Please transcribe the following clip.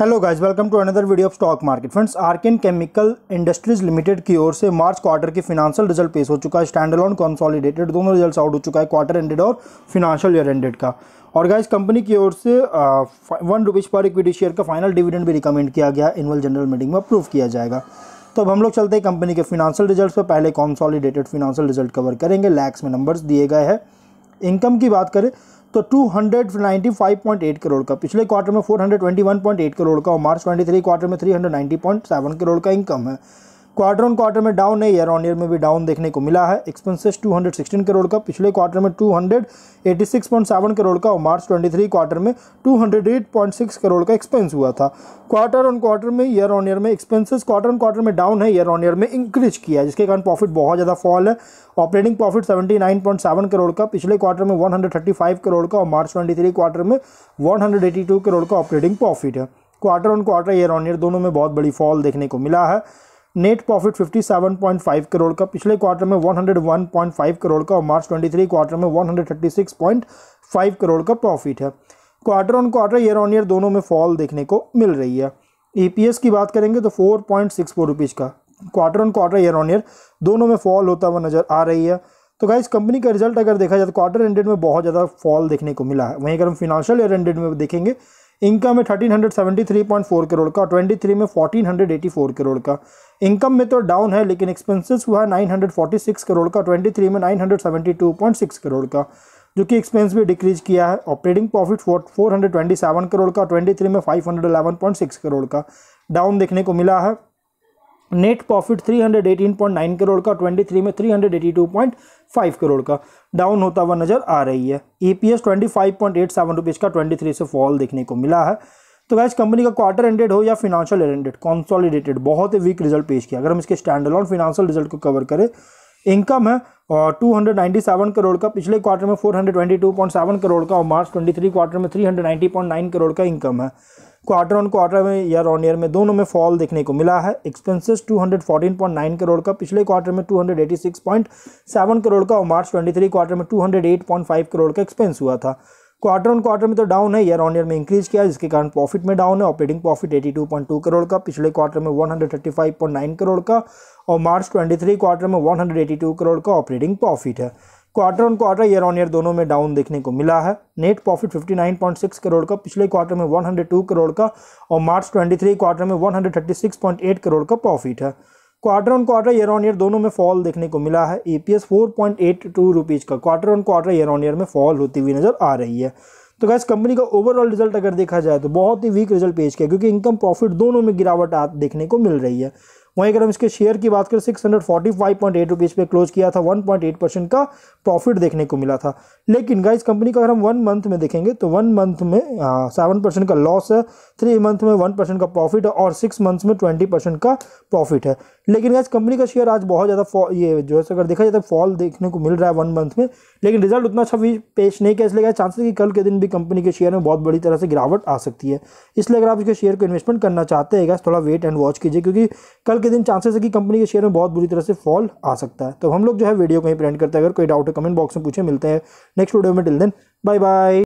hello guys welcome to another video of stock market friends Archean chemical industries limited की ओर से March quarter की financial result पेश हो चुका है स्टैंडलॉन कॉन्सॉलीडेटेड दोनों रिजल्ट आउट हो चुका है क्वार्टर एंडेड और फिनांशियल ईयर एंडेड का और गाइस कंपनी की ओर से वन रुपीज़ पर इक्विटी शेयर का फाइनल डिविडेंड भी रिकमेंड किया गया एनुअल जनरल मीटिंग में अप्रूव किया जाएगा तो अब हम लोग चलते हैं कंपनी के फिनांशियल रिजल्ट पर पहले कॉन्सॉलीडेटेड फिनांशियल रिजल्ट कवर करेंगे लैक्स में नंबर्स दिए गए हैं इनकम की बात करें तो 295.8 करोड़ का पिछले क्वार्टर में 421.8 करोड़ का और मार्च 23 क्वार्टर में 390.7 करोड़ का इनकम है क्वार्टर ऑन क्वार्टर में डाउन है ईयर ऑन ईयर में भी डाउन देखने को मिला है एक्सपेंसेस 216 करोड़ का पिछले क्वार्टर में 286.7 करोड़ का और मार्च 23 क्वार्टर में 208.6 करोड़ का एक्सपेंस हुआ था क्वार्टर ऑन क्वार्टर में ईयर ऑन ईयर में एक्सपेंसेस क्वार्टर ऑन क्वार्टर में डाउन है ईयर ऑन ईयर में इंक्रीज किया है जिसके कारण प्रॉफिट बहुत ज़्यादा फॉल है ऑपरेटिंग प्रॉफिट 79.7 करोड़ का पिछले क्वार्टर में 135 करोड़ का और मार्च 23 क्वार्टर में 182 करोड़ का ऑपरेटिंग प्रॉफिट है quarter on quarter year on year दोनों में बहुत बड़ी फॉल देखने को मिला है नेट प्रॉफिट 57.5 करोड़ का पिछले क्वार्टर में 101.5 करोड़ का और मार्च 23 क्वार्टर में 136.5 करोड़ का प्रॉफिट है quarter on quarter year on year दोनों में फॉल देखने को मिल रही है ईपीएस e की बात करेंगे तो four point six four rupees का quarter on quarter year on year दोनों में फॉल होता हुआ नज़र आ रही है तो इस कंपनी का रिजल्ट अगर देखा जाए तो क्वार्टर एंडेड में बहुत ज़्यादा फॉल देखने को मिला है वहीं अगर हम फिनांशियल ईयर एंडेड में देखेंगे इनकम में thirteen hundred seventy three point four crore का ट्वेंटी थ्री में fourteen hundred eighty four crore का इनकम में तो डाउन है लेकिन एक्सपेंसेस हुआ है nine hundred forty six crore का ट्वेंटी थ्री में nine hundred seventy two point six crore का जो कि एक्सपेंस भी डिक्रीज किया है operating profit four hundred twenty seven crore का ट्वेंटी थ्री में five hundred eleven point six crore का डाउन देखने को मिला है नेट प्रॉफिट 318.9 करोड़ का 23 में 382.5 करोड़ का डाउन होता हुआ नज़र आ रही है ईपीएस e 25.87 रुपीस का 23 से फॉल देखने को मिला है तो गैस कंपनी का क्वार्टर एंडेड हो या फिनांशियल एंडेड कॉन्सॉलिडेटेड बहुत ही वीक रिजल्ट पेश किया अगर हम इसके स्टैंड अलॉन फिनांशियल रिजल्ट को कवर करें इनकम है और 297 करोड़ का पिछले क्वार्टर में 422.7 करोड़ का और मार्च 23 क्वार्टर में 390.9 करोड़ का इनकम है क्वार्टर ऑन क्वार्टर में ईयर ऑन ईयर में दोनों में फॉल देखने को मिला है एक्सपेंसेस 214.9 करोड़ का पिछले क्वार्टर में 286.7 करोड़ का और मार्च 23 क्वार्टर में 208.5 करोड़ का एक्सपेंस हुआ था क्वार्टर ऑन क्वार्टर में तो डाउन है ईयर ऑन ईयर में इंक्रीज किया जिसके कारण प्रॉफिट में डाउन है ऑपरेटिंग प्रॉफिट 82.2 करोड़ का पिछले क्वार्टर में 135.9 करोड़ का और मार्च 23 क्वार्टर में 182 करोड़ का ऑपरेटिंग प्रॉफिट है quarter on quarter year on year दोनों में डाउन देखने को मिला है नेट प्रॉफिट 59.6 करोड़ का पिछले क्वार्टर में 102 करोड़ का और मार्च 23 क्वार्टर में 136.8 करोड़ का प्रॉफिट है quarter on quarter year on year दोनों में फॉल देखने को मिला है E P S four point eight two का quarter on quarter year on year में फॉल होती हुई नज़र आ रही है तो क्या कंपनी का ओवरऑल रिजल्ट अगर देखा जाए तो बहुत ही वीक रिजल्ट पेश किया क्योंकि इनकम प्रॉफिट दोनों में गिरावट आ देखने को मिल रही है वहीं अगर हम इसके शेयर की बात करें six hundred forty five point eight rupees पे क्लोज किया था वन पॉइंट एट परसेंट का प्रॉफिट देखने को मिला था लेकिन गाइस कंपनी का अगर हम वन मंथ में देखेंगे तो वन मंथ में सेवन हाँ, परसेंट का लॉस है थ्री मंथ में वन परसेंट का प्रॉफिट है और सिक्स मंथ्स में ट्वेंटी परसेंट का प्रॉफिट है लेकिन गाइस कंपनी का शेयर आज बहुत ज़्यादा ये जो है अगर देखा जाए तो फॉल देखने को मिल रहा है वन मंथ में लेकिन रिजल्ट उतना अच्छा भी पेश नहीं किया इसलिए गाइस चांसेस कि कल के दिन भी कंपनी के शेयर में बहुत बड़ी तरह से गिरावट आ सकती है इसलिए अगर आप इसके शेयर को इन्वेस्टमेंट करना चाहते हैं गाइस थोड़ा वेट एंड वॉच कीजिए क्योंकि कल के दिन चांसेस है कि कंपनी के शेयर में बहुत बुरी तरह से फॉल आ सकता है तो हम लोग जो है वीडियो को ही प्रिंट करते हैं अगर कोई डाउट है कमेंट बॉक्स में पूछे मिलते हैं नेक्स्ट वीडियो में टिल देन बाय बाय